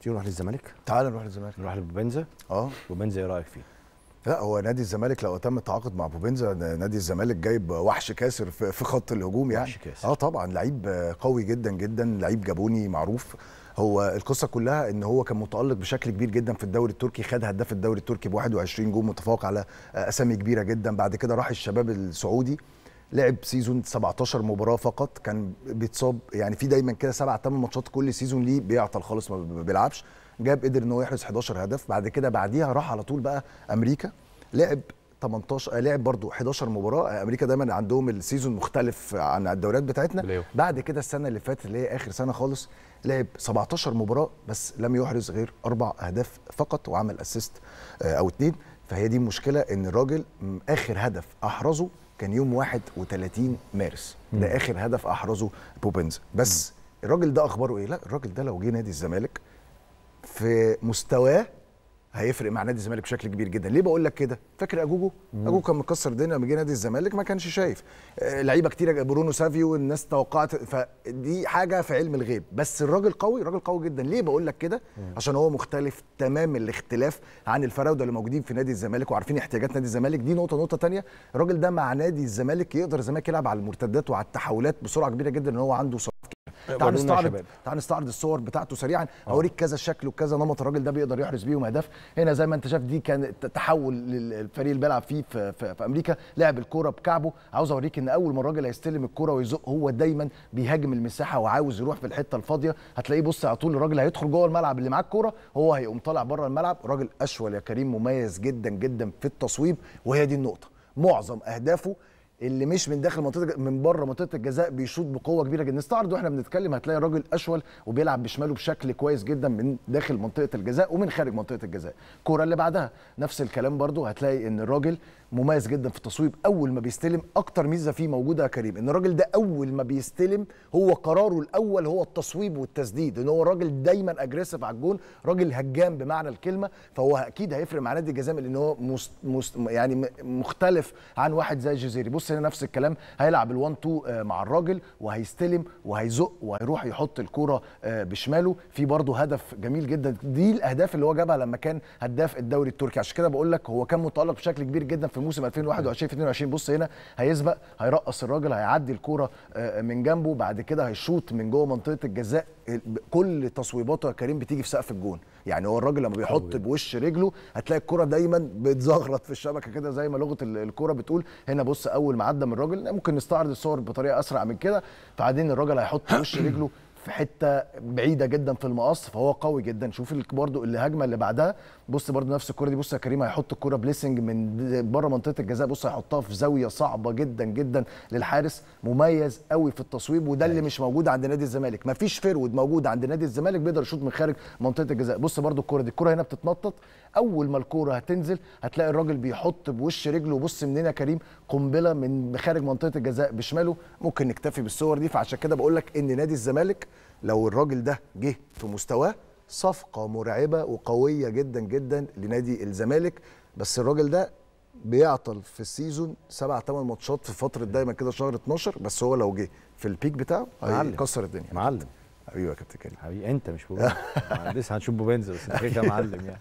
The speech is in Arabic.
تيجي نروح للزمالك تعال نروح للزمالك نروح لبوبنزا اه بوبنزا ايه رايك فيه لا هو نادي الزمالك لو تم التعاقد مع بوبنزا نادي الزمالك جايب وحش كاسر في خط الهجوم يعني وحش كاسر. اه طبعا لعيب قوي جدا جدا لعيب جابوني معروف هو القصه كلها ان هو كان متالق بشكل كبير جدا في الدوري التركي خد هداف الدوري التركي ب 21 جول متفوق على اسامي كبيره جدا بعد كده راح الشباب السعودي لعب سيزون 17 مباراه فقط كان بيتصاب يعني في دايما كده سبع ثمان ماتشات كل سيزون ليه بيعطل خالص ما بيلعبش جاب قدر ان هو يحرز 11 هدف بعد كده بعديها راح على طول بقى امريكا لعب 18 آه، لعب برضه 11 مباراه آه، امريكا دايما عندهم السيزون مختلف عن الدوريات بتاعتنا ليو. بعد كده السنه اللي فاتت اللي هي اخر سنه خالص لعب 17 مباراه بس لم يحرز غير اربع اهداف فقط وعمل اسيست آه، او اتنين فهي دي مشكله ان الراجل اخر هدف احرزه كان يوم 31 مارس ده اخر هدف احرزه بوبنز بس الراجل ده اخباره ايه لا الراجل ده لو جه نادي الزمالك في مستواه هيفرق مع نادي الزمالك بشكل كبير جدا ليه بقول لك كده فاكر اجوجو مم. اجوجو كان مكسر الدنيا لما جه نادي الزمالك ما كانش شايف آه، لعيبه كتير برونو سافيو الناس توقعت فدي حاجه في علم الغيب بس الراجل قوي راجل قوي جدا ليه بقول لك كده عشان هو مختلف تمام الاختلاف عن الفراوده اللي موجودين في نادي الزمالك وعارفين احتياجات نادي الزمالك دي نقطه نقطه ثانيه الراجل ده مع نادي الزمالك يقدر الزمالك يلعب على المرتدات وعلى التحولات بسرعه كبيره جدا ان هو عنده أه، تعال نستعرض تعال نستعرض الصور بتاعته سريعا آه. اوريك كذا شكل وكذا نمط الراجل ده بيقدر يحرز بيهم اهداف هنا زي ما انت شايف دي كان تحول للفريق اللي بيلعب فيه في, في, في امريكا لعب الكوره بكعبه عاوز اوريك ان اول ما الراجل هيستلم الكوره ويزق هو دايما بيهاجم المساحه وعاوز يروح في الحته الفاضيه هتلاقيه بص على طول الراجل هيدخل جوه الملعب اللي معاه الكوره هو هيقوم طالع بره الملعب راجل اشول يا كريم مميز جدا جدا في التصويب وهي دي النقطه معظم اهدافه اللي مش من داخل منطقه من بره منطقه الجزاء بيشوط بقوه كبيره جدا استعرض واحنا بنتكلم هتلاقي الراجل اشول وبيلعب بشماله بشكل كويس جدا من داخل منطقه الجزاء ومن خارج منطقه الجزاء الكوره اللي بعدها نفس الكلام برده هتلاقي ان الراجل مميز جدا في التصويب اول ما بيستلم اكتر ميزه فيه موجوده يا كريم ان الراجل ده اول ما بيستلم هو قراره الاول هو التصويب والتسديد ان هو راجل دايما اجريسيف على الجون راجل هجام بمعنى الكلمه فهو اكيد هيفرق مع نادي الجزائر لان هو مست مست يعني مختلف عن واحد زي جزيري بص هنا نفس الكلام هيلعب ال1 2 آه، مع الراجل وهيستلم وهيزق وهيروح يحط الكوره آه، بشماله في برضه هدف جميل جدا دي الاهداف اللي هو جابها لما كان هداف الدوري التركي عشان كده بقول لك هو كان متالق بشكل كبير جدا في في موسم 2021 في 22 بص هنا هيسبق هيرقص الراجل هيعدي الكوره آه، من جنبه بعد كده هيشوط من جوه منطقه الجزاء كل تصويباته يا كريم بتيجي في سقف الجون يعني هو الراجل لما بيحط بوش رجله هتلاقي الكره دايما بتزغرط في الشبكه كده زي ما لغه الكره بتقول هنا بص اول ما عدى من الراجل ممكن نستعرض الصور بطريقه اسرع من كده فبعدين الراجل هيحط وش رجله في حته بعيده جدا في المقص فهو قوي جدا شوف برده الهجمه اللي بعدها بص برده نفس الكره دي بص يا كريم هيحط الكره بليسنج من بره منطقه الجزاء بص هيحطها في زاويه صعبه جدا جدا للحارس مميز قوي في التصويب وده اللي مش موجود عند نادي الزمالك مفيش فيرود موجود عند نادي الزمالك بيقدر يشوط من خارج منطقه الجزاء بص برده الكره دي الكره هنا بتتنطط اول ما الكره هتنزل هتلاقي الراجل بيحط بوش رجله بص منين يا كريم قنبله من خارج منطقه الجزاء بشماله ممكن نكتفي بالصور دي فعشان كده بقول لك ان نادي الزمالك لو الراجل ده جه في مستواه صفقه مرعبه وقويه جدا جدا لنادي الزمالك بس الراجل ده بيعطل في السيزون سبع ثمان ماتشات في فتره دايما كده شهر 12 بس هو لو جه في البيك بتاعه هيكسر الدنيا معلم حبيبي يا كابتن كريم حبيبي انت مش بوبين لسه هنشوف بوبينز بس انت كده معلم يعني